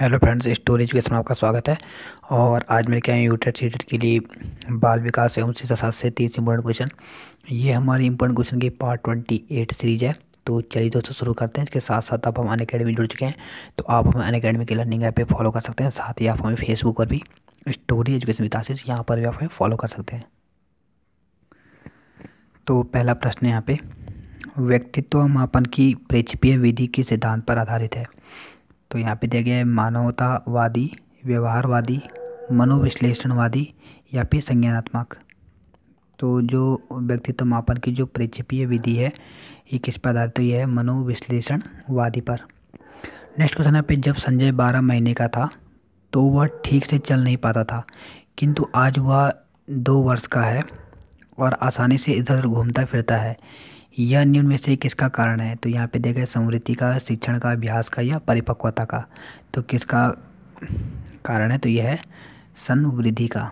hello friends story education समय आपका स्वागत है और आज मेरे क्या है यूटेड सीटेड के लिए बाल विकास एवं शिक्षा सात से तीस इंपॉर्टेंट क्वेश्चन ये हमारी इंपॉर्टेंट क्वेश्चन की पार्ट ट्वेंटी एट सीरीज है तो चलिए दोस्तों शुरू करते हैं इसके साथ साथ आप हम अन अकेडमी जुड़ चुके हैं तो आप हमें अन अकेडमी की लर्निंग ऐप पर फॉलो कर सकते हैं साथ ही आप हमें फेसबुक पर भी स्टोरी एजुकेशन वितासिस यहाँ पर भी आप हमें फॉलो कर सकते हैं तो पहला प्रश्न यहाँ पर व्यक्तित्व मापन की प्रेक्षपीय विधि के सिद्धांत पर आधारित है तो यहाँ पे दिया गया है मानवतावादी व्यवहारवादी मनोविश्लेषणवादी या फिर संज्ञानात्मक तो जो व्यक्तित्व मापन की जो प्रेक्षपीय विधि है ये किस पर आधारित तो यह है मनोविश्लेषणवादी पर नेक्स्ट क्वेश्चन है पे जब संजय बारह महीने का था तो वह ठीक से चल नहीं पाता था किंतु आज वह दो वर्ष का है और आसानी से इधर घूमता फिरता है यह निम्न में से किसका कारण है तो यहाँ पे देखा समृद्धि का शिक्षण का अभ्यास का या परिपक्वता का तो किसका कारण है तो यह है संवृद्धि का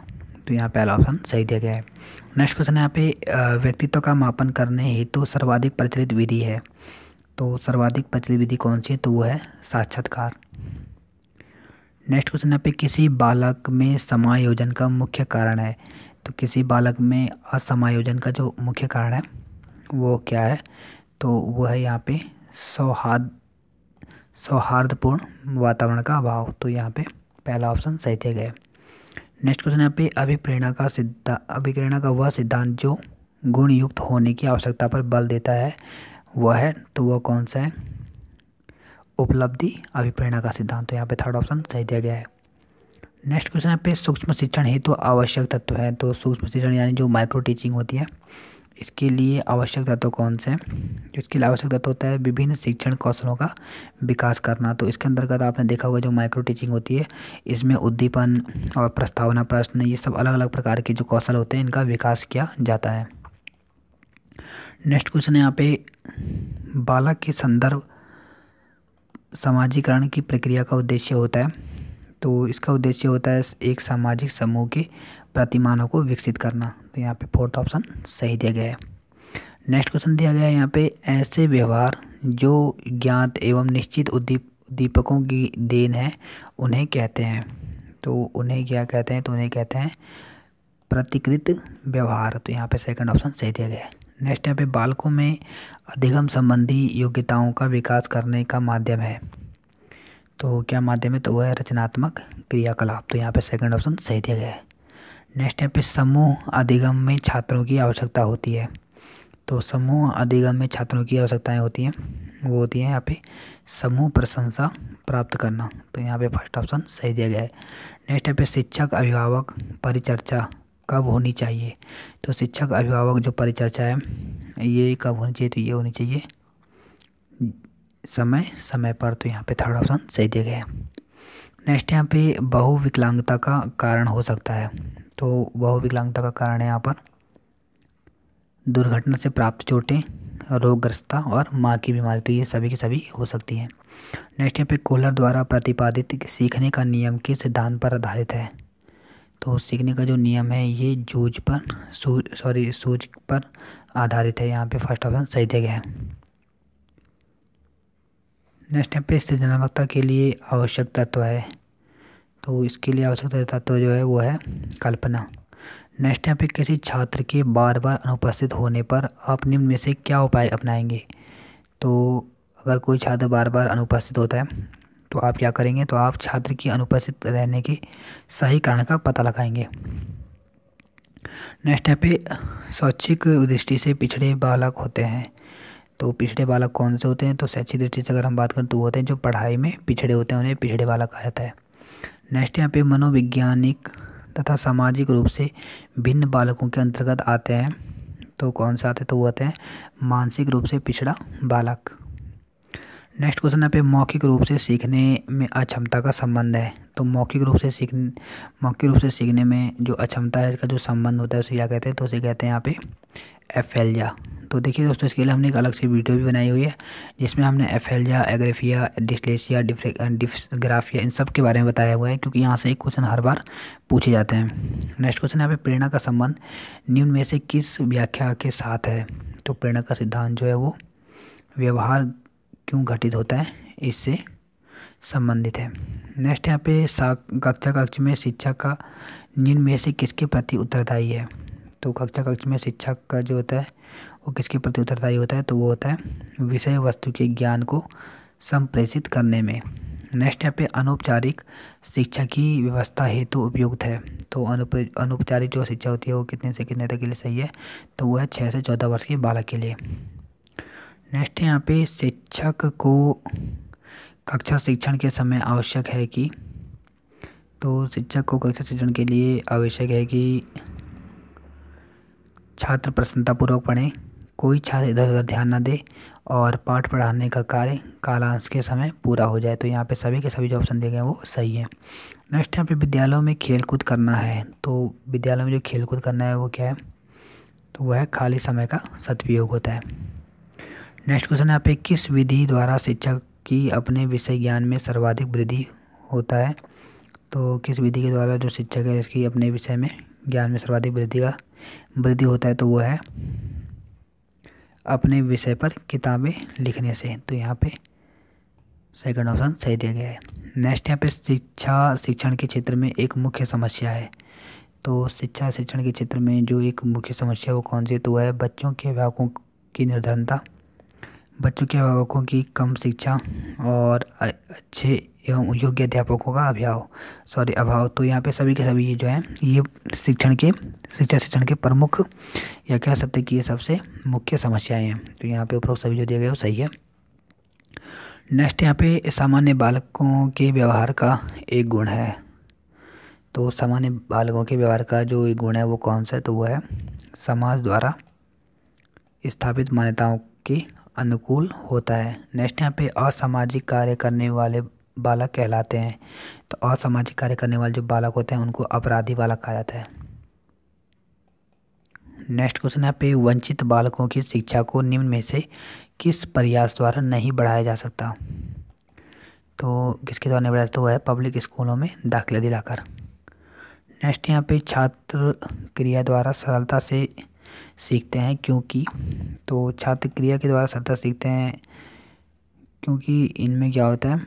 तो यहाँ पहला ऑप्शन सही दिया गया है नेक्स्ट क्वेश्चन यहाँ पे व्यक्तित्व का मापन करने हेतु तो सर्वाधिक प्रचलित विधि है तो सर्वाधिक प्रचलित विधि कौन सी है तो वो है साक्षात्कार नेक्स्ट क्वेश्चन यहाँ पे किसी बालक में समायोजन का मुख्य कारण है तो किसी बालक में असमायोजन का जो मुख्य कारण है वो क्या है तो वो है यहाँ पे सौहार्द सौहार्दपूर्ण वातावरण का अभाव तो यहाँ पे पहला ऑप्शन सही दिया गया नेक्स्ट क्वेश्चन यहाँ पे अभिप्रेरणा का सिद्धांत अभिप्रेरणा का वह सिद्धांत जो गुणयुक्त होने की आवश्यकता पर बल देता है वह है तो वह कौन सा है उपलब्धि अभिप्रेरणा का सिद्धांत तो यहाँ पे थर्ड ऑप्शन सही दिया गया है नेक्स्ट क्वेश्चन यहाँ पे सूक्ष्म शिक्षण हेतु तो आवश्यक तत्व है तो सूक्ष्म शिक्षण यानी जो माइक्रो टीचिंग होती है इसके लिए आवश्यक तत्व कौन से हैं इसके लिए आवश्यक तत्व होता है विभिन्न शिक्षण कौशलों का विकास करना तो इसके अंतर्गत आपने देखा होगा जो माइक्रो टीचिंग होती है इसमें उद्दीपन और प्रस्तावना प्रश्न ये सब अलग अलग प्रकार के जो कौशल होते हैं इनका विकास किया जाता है नेक्स्ट क्वेश्चन है यहाँ पे बालक के संदर्भ समाजीकरण की प्रक्रिया का उद्देश्य होता है तो इसका उद्देश्य होता है एक सामाजिक समूह के प्रतिमानों को विकसित करना तो यहाँ पे फोर्थ ऑप्शन सही दिया गया है नेक्स्ट क्वेश्चन दिया गया है यहाँ पे ऐसे व्यवहार जो ज्ञात एवं निश्चित उद्दीप दीपकों की देन है उन्हें कहते हैं तो उन्हें क्या कहते हैं तो उन्हें कहते हैं प्रतिकृत व्यवहार तो यहाँ पे सेकंड ऑप्शन सही दिया गया है नेक्स्ट यहाँ पे बालकों में अधिगम संबंधी योग्यताओं का विकास करने का माध्यम है तो क्या माध्यम है तो वह रचनात्मक क्रियाकलाप तो यहाँ पे सेकंड ऑप्शन सही दिया गया है नेक्स्ट यहाँ पे समूह अधिगम में छात्रों की आवश्यकता होती है तो समूह अधिगम में छात्रों की आवश्यकताएं होती हैं वो होती है यहाँ पे समूह प्रशंसा प्राप्त करना तो यहाँ पे फर्स्ट ऑप्शन सही दिया गया है नेक्स्ट यहाँ पे शिक्षक अभिभावक परिचर्चा कब होनी चाहिए तो शिक्षक अभिभावक जो परिचर्चा है ये कब होनी चाहिए तो ये होनी चाहिए समय समय पर तो यहाँ पे थर्ड ऑप्शन सही दिया गया है नेक्स्ट यहाँ पे बहुविकलांगता का कारण हो सकता है तो बहुविकलांगता का कारण है यहाँ पर दुर्घटना से प्राप्त चोटें रोगग्रस्तता और माँ की बीमारी तो ये सभी की सभी हो सकती हैं नेक्स्ट यहाँ पे कोहलर द्वारा प्रतिपादित सीखने का नियम के सिद्धांत पर आधारित है तो सीखने का जो नियम है ये जूझ पर सूझ सॉरी सूझ पर आधारित है यहाँ पे फर्स्ट ऑप्शन सही दिया गया है नेक्स्ट यहाँ पे सृजनात्मकता के लिए आवश्यक तत्व है तो इसके लिए आवश्यक तत्व तो जो है वो है कल्पना नेक्स्ट यहाँ पे किसी छात्र के बार बार अनुपस्थित होने पर आप निम्न में से क्या उपाय अपनाएंगे तो अगर कोई छात्र बार बार अनुपस्थित होता है तो आप क्या करेंगे तो आप छात्र की अनुपस्थित रहने के सही कारण का पता लगाएंगे नेक्स्ट यहाँ पे शैक्षिक दृष्टि से पिछड़े बालक होते हैं तो पिछड़े बालक कौन से होते हैं तो शैक्षिक दृष्टि से अगर हम बात करें तो होते हैं जो पढ़ाई में पिछड़े होते हैं उन्हें पिछड़े बालक कहा जाता है नेक्स्ट यहाँ पे मनोविज्ञानिक तथा सामाजिक रूप से भिन्न बालकों के अंतर्गत आते हैं तो कौन से आते हैं तो वो आते हैं मानसिक रूप से पिछड़ा बालक नेक्स्ट क्वेश्चन यहाँ पे मौखिक रूप से सीखने में अक्षमता का संबंध है तो मौखिक रूप से सीख मौखिक रूप से सीखने में जो अक्षमता है इसका जो संबंध होता है उसे क्या कहते हैं तो उसे कहते हैं यहाँ पे एफेलिया तो देखिए दोस्तों इसके लिए हमने एक अलग से वीडियो भी बनाई हुई है जिसमें हमने एफेलिया एग्रेफिया डिस्लेसिया डिफग्राफिया इन सब के बारे में बताया हुआ है क्योंकि यहाँ से एक क्वेश्चन हर बार पूछे जाते हैं नेक्स्ट क्वेश्चन यहाँ पे प्रेरणा का संबंध निम्न में से किस व्याख्या के साथ है तो प्रेरणा का सिद्धांत जो है वो व्यवहार क्यों घटित होता है इससे संबंधित है नेक्स्ट यहाँ पे सा कक्षा कक्ष में शिक्षा का निम्न में से किसके प्रति उत्तरदायी है तो कक्षा कक्ष में शिक्षक का जो होता है वो किसके प्रति उत्तरदायी होता है तो वो होता है विषय वस्तु के ज्ञान को संप्रेषित करने में नेक्स्ट यहाँ पे अनौपचारिक शिक्षा की व्यवस्था हेतु तो उपयुक्त है तो अनुप अनौपचारिक जो शिक्षा होती है वो कितने से कितने तक के लिए सही है तो वह है छः से चौदह वर्ष के बालक के लिए नेक्स्ट यहाँ पे शिक्षक को कक्षा शिक्षण के समय आवश्यक है कि तो शिक्षक को कक्षा शिक्षण के लिए आवश्यक है कि छात्र प्रसन्नतापूर्वक पढ़ें कोई छात्र इधर उधर ध्यान न दे और पाठ पढ़ाने का कार्य कालांश के समय पूरा हो जाए तो यहाँ पे सभी के सभी जो ऑप्शन दिए गए हैं वो सही है नेक्स्ट यहाँ पे विद्यालयों में खेलकूद करना है तो विद्यालयों में जो खेलकूद करना है वो क्या है तो वह खाली समय का सदुपयोग होता है नेक्स्ट क्वेश्चन यहाँ पे किस विधि द्वारा शिक्षक की अपने विषय ज्ञान में सर्वाधिक वृद्धि होता है तो किस विधि के द्वारा जो शिक्षक है इसकी अपने विषय में ज्ञान में सर्वाधिक वृद्धि का वृद्धि होता है तो वो है अपने विषय पर किताबें लिखने से तो यहाँ पे सेकंड ऑप्शन सही दिया गया है नेक्स्ट यहाँ पे शिक्षा शिक्षण के क्षेत्र में एक मुख्य समस्या है तो शिक्षा शिक्षण के क्षेत्र में जो एक मुख्य समस्या वो कौन सी है तो वह है बच्चों के अभिभावकों की निर्धनता बच्चों के अभिभावकों की कम शिक्षा और अच्छे एवं योग्य अध्यापकों का अभाव सॉरी अभाव तो यहाँ पे सभी के सभी ये जो है ये शिक्षण के शिक्षा शिक्षण के प्रमुख या कह सकते हैं कि ये सबसे मुख्य समस्याएं हैं तो यहाँ पे उपरोक्त सभी जो दिए गए वो सही है नेक्स्ट यहाँ पे सामान्य बालकों के व्यवहार का एक गुण है तो सामान्य बालकों के व्यवहार का जो एक गुण है वो कौन सा है तो वो है समाज द्वारा स्थापित मान्यताओं के अनुकूल होता है नेक्स्ट यहाँ पे असामाजिक कार्य करने वाले बालक कहलाते हैं तो असामाजिक कार्य करने वाले जो बालक होते हैं उनको अपराधी बालक कहा जाता है नेक्स्ट क्वेश्चन है पे वंचित बालकों की शिक्षा को निम्न में से किस प्रयास द्वारा नहीं बढ़ाया जा सकता तो किसके द्वारा नहीं बढ़ाया तो वह है पब्लिक स्कूलों में दाखिला दिलाकर नेक्स्ट यहाँ पे छात्र क्रिया द्वारा सरलता से सीखते हैं क्योंकि तो छात्र क्रिया के द्वारा सरलता सीखते हैं क्योंकि इनमें क्या होता है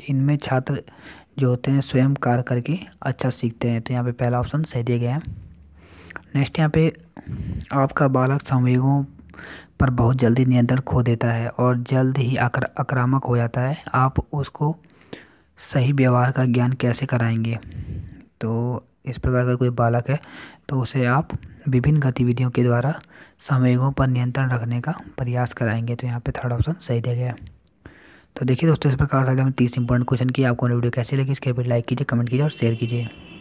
कि इनमें छात्र जो होते हैं स्वयं कार्य करके अच्छा सीखते हैं तो यहाँ पे पहला ऑप्शन सही दिया गया है नेक्स्ट यहाँ पे आपका बालक संवेगों पर बहुत जल्दी नियंत्रण खो देता है और जल्द ही आकर आक्रामक हो जाता है आप उसको सही व्यवहार का ज्ञान कैसे कराएंगे तो इस प्रकार का कोई बालक है तो उसे आप विभिन्न गतिविधियों के द्वारा संवेगों पर नियंत्रण रखने का प्रयास कराएंगे तो यहाँ पे थर्ड ऑप्शन सही दिया गया है तो देखिए दोस्तों इस प्रकार से हम तीस इंपॉर्टेंट क्वेश्चन की आपको वीडियो कैसी लगी इसके लिए लाइक कीजिए कमेंट कीजिए और शेयर कीजिए